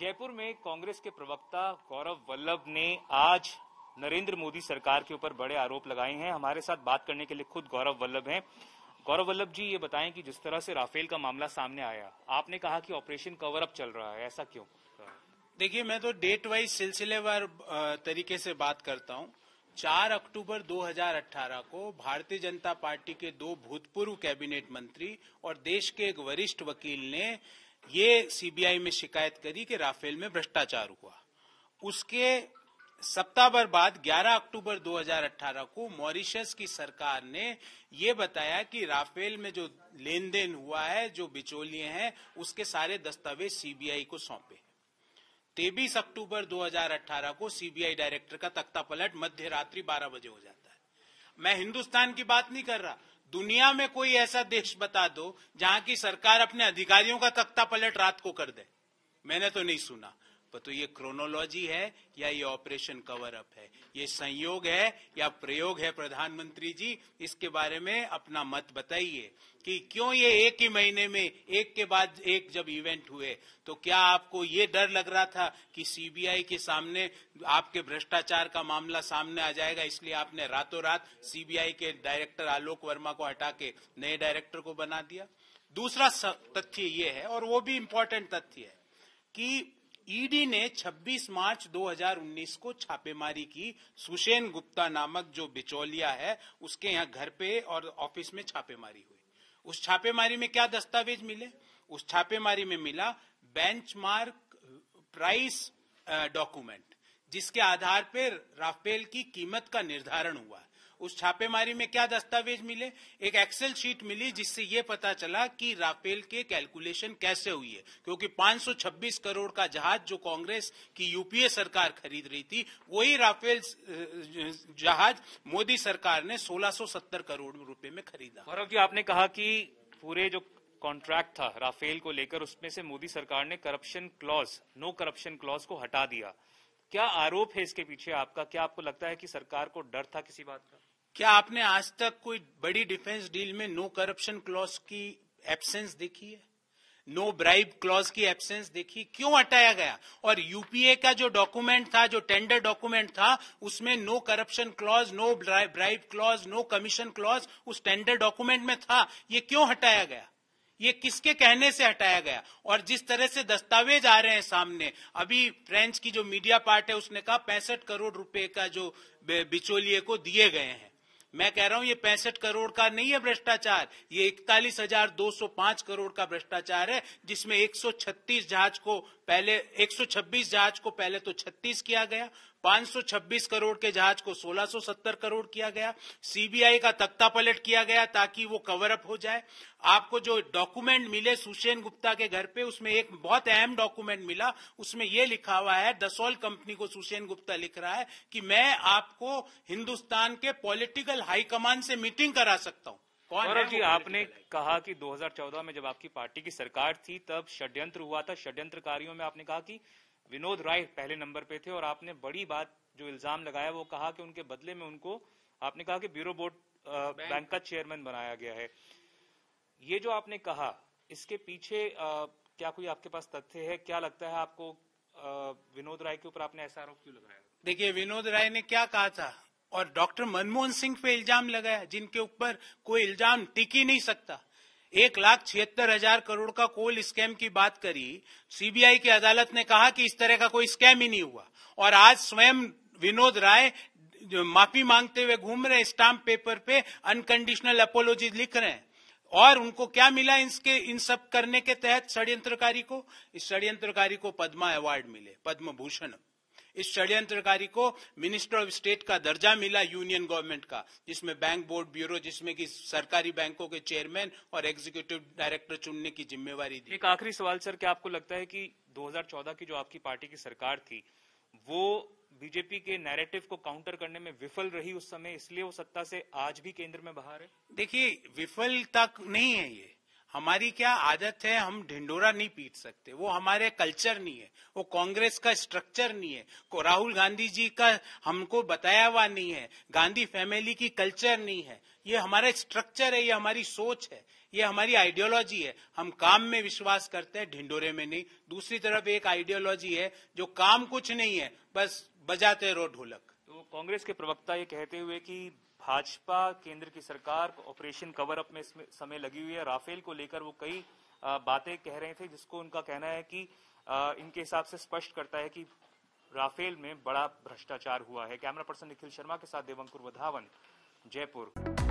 जयपुर में कांग्रेस के प्रवक्ता गौरव वल्लभ ने आज नरेंद्र मोदी सरकार के ऊपर बड़े आरोप लगाए हैं हमारे साथ बात करने के लिए खुद गौरव वल्लभ हैं गौरव वल्लभ जी ये बताएं कि जिस तरह से राफेल का मामला सामने आया आपने कहा कि ऑपरेशन कवर अप चल रहा है ऐसा क्यों देखिए मैं तो डेट वाइज सिलसिलेवार तरीके से बात करता हूँ चार अक्टूबर 2018 को भारतीय जनता पार्टी के दो भूतपूर्व कैबिनेट मंत्री और देश के एक वरिष्ठ वकील ने ये सीबीआई में शिकायत करी कि राफेल में भ्रष्टाचार हुआ उसके सप्ताह भर बाद 11 अक्टूबर 2018 को मॉरिशस की सरकार ने ये बताया कि राफेल में जो लेन देन हुआ है जो बिचौलिए हैं उसके सारे दस्तावेज सीबीआई को सौंपे तेबीस अक्टूबर 2018 को सीबीआई डायरेक्टर का तख्ता पलट मध्य रात्रि बारह बजे हो जाता है मैं हिंदुस्तान की बात नहीं कर रहा दुनिया में कोई ऐसा देश बता दो जहां की सरकार अपने अधिकारियों का तख्ता पलट रात को कर दे मैंने तो नहीं सुना तो, तो ये क्रोनोलॉजी है या ये ऑपरेशन कवर अप है ये संयोग है या प्रयोग है प्रधानमंत्री जी इसके बारे में अपना मत बताइए कि क्यों ये एक ही महीने में एक के बाद एक जब इवेंट हुए तो क्या आपको ये डर लग रहा था कि सीबीआई के सामने आपके भ्रष्टाचार का मामला सामने आ जाएगा इसलिए आपने रातों रात सीबीआई के डायरेक्टर आलोक वर्मा को हटा के नए डायरेक्टर को बना दिया दूसरा तथ्य ये है और वो भी इम्पोर्टेंट तथ्य है कि ईडी ने 26 मार्च 2019 को छापेमारी की सुशेन गुप्ता नामक जो बिचौलिया है उसके यहाँ घर पे और ऑफिस में छापेमारी हुई उस छापेमारी में क्या दस्तावेज मिले उस छापेमारी में मिला बेंचमार्क प्राइस डॉक्यूमेंट जिसके आधार पर राफेल की कीमत का निर्धारण हुआ है उस छापेमारी में क्या दस्तावेज मिले एक एक्सेल शीट मिली जिससे ये पता चला कि राफेल के कैलकुलेशन कैसे हुई है क्योंकि 526 करोड़ का जहाज जो कांग्रेस की यूपीए सरकार खरीद रही थी वही राफेल जहाज मोदी सरकार ने 1670 करोड़ रुपए में खरीदा गौरव जी आपने कहा कि पूरे जो कॉन्ट्रैक्ट था राफेल को लेकर उसमें से मोदी सरकार ने corruption clause no corruption clause को हटा दिया क्या आरोप है इसके पीछे आपका क्या आपको लगता है कि सरकार को डर था किसी बात का क्या आपने आज तक कोई बड़ी डिफेंस डील में नो करप्शन क्लॉज की एब्सेंस देखी है नो ब्राइब क्लॉज की एब्सेंस देखी क्यों हटाया गया और यूपीए का जो डॉक्यूमेंट था जो टेंडर डॉक्यूमेंट था उसमें no corruption clause no bribe clause no commission clause उस टेंडर डॉक्यूमेंट में था ये क्यों हटाया गया ये किसके कहने से हटाया गया और जिस तरह से दस्तावेज आ रहे हैं सामने अभी फ्रेंच की जो मीडिया पार्ट है उसने कहा पैंसठ करोड़ रुपए का जो बिचौलिए को दिए गए हैं मैं कह रहा हूं ये पैंसठ करोड़ का नहीं है भ्रष्टाचार ये इकतालीस हजार दो सौ पांच करोड़ का भ्रष्टाचार है जिसमें छत्तीस जहाज को पहले छब्बीस जहाज को पहले तो छत्तीस किया गया 526 करोड़ के जहाज को 1670 करोड़ किया गया सीबीआई का तख्ता पलट किया गया ताकि वो कवर अप हो जाए आपको जो डॉक्यूमेंट मिले सुशेन गुप्ता के घर पे उसमें एक बहुत अहम डॉक्यूमेंट मिला उसमें ये लिखा हुआ है दसोल कंपनी को सुशेन गुप्ता लिख रहा है कि मैं आपको हिंदुस्तान के पॉलिटिकल हाईकमान से मीटिंग करा सकता हूँ जी आपने कहा कि 2014 में जब आपकी पार्टी की सरकार थी तब षड्यंत्र हुआ था षड्यंत्रकारियों में आपने कहा कि विनोद राय पहले नंबर पे थे और आपने बड़ी बात जो इल्जाम लगाया वो कहा कि उनके बदले में उनको आपने कहा कि ब्यूरो बोर्ड बैंक, का चेयरमैन बनाया गया है ये जो आपने कहा इसके पीछे आ, क्या कोई आपके पास तथ्य है क्या लगता है आपको आ, विनोद राय के ऊपर आपने ऐसा आरोप क्यों लगाया देखिए विनोद राय ने क्या कहा था और डॉक्टर मनमोहन सिंह पे इल्जाम लगाया जिनके ऊपर कोई इल्जाम टिक ही नहीं सकता एक लाख छिहत्तर हजार करोड़ का कोल स्कैम की बात करी सीबीआई की अदालत ने कहा कि इस तरह का कोई स्कैम ही नहीं हुआ और आज स्वयं विनोद राय माफी मांगते हुए घूम रहे स्टाम्प पेपर पे अनकंडीशनल अपोलॉजी लिख रहे हैं और उनको क्या मिला इसके इन सब करने के तहत षड्यंत्रकारी को इस षड्यंत्रकारी को पद्मा अवार्ड मिले पद्म भूषण इस षड्यंत्रकारी को मिनिस्टर ऑफ स्टेट का दर्जा मिला यूनियन गवर्नमेंट का जिसमें बैंक बोर्ड ब्यूरो जिसमें कि सरकारी बैंकों के चेयरमैन और एग्जीक्यूटिव डायरेक्टर चुनने की जिम्मेवारी दी एक आखिरी सवाल सर क्या आपको लगता है कि 2014 की जो आपकी पार्टी की सरकार थी वो बीजेपी के नैरेटिव को काउंटर करने में विफल रही उस समय इसलिए वो सत्ता से आज भी केंद्र में बाहर है देखिए विफल तक नहीं है ये हमारी क्या आदत है हम ढिंडोरा नहीं पीट सकते वो हमारे कल्चर नहीं है वो कांग्रेस का स्ट्रक्चर नहीं है को राहुल गांधी जी का हमको बताया हुआ नहीं है गांधी फैमिली की कल्चर नहीं है ये हमारा स्ट्रक्चर है ये हमारी सोच है ये हमारी आइडियोलॉजी है हम काम में विश्वास करते हैं ढिंडोरे में नहीं दूसरी तरफ एक आइडियोलॉजी है जो काम कुछ नहीं है बस बजाते रहो ढोलक तो कांग्रेस के प्रवक्ता ये कहते हुए कि भाजपा केंद्र की सरकार ऑपरेशन कवर अप में समय लगी हुई है राफेल को लेकर वो कई बातें कह रहे थे जिसको उनका कहना है कि इनके हिसाब से स्पष्ट करता है कि राफेल में बड़ा भ्रष्टाचार हुआ है कैमरा पर्सन निखिल शर्मा के साथ देवंकुर वधावन जयपुर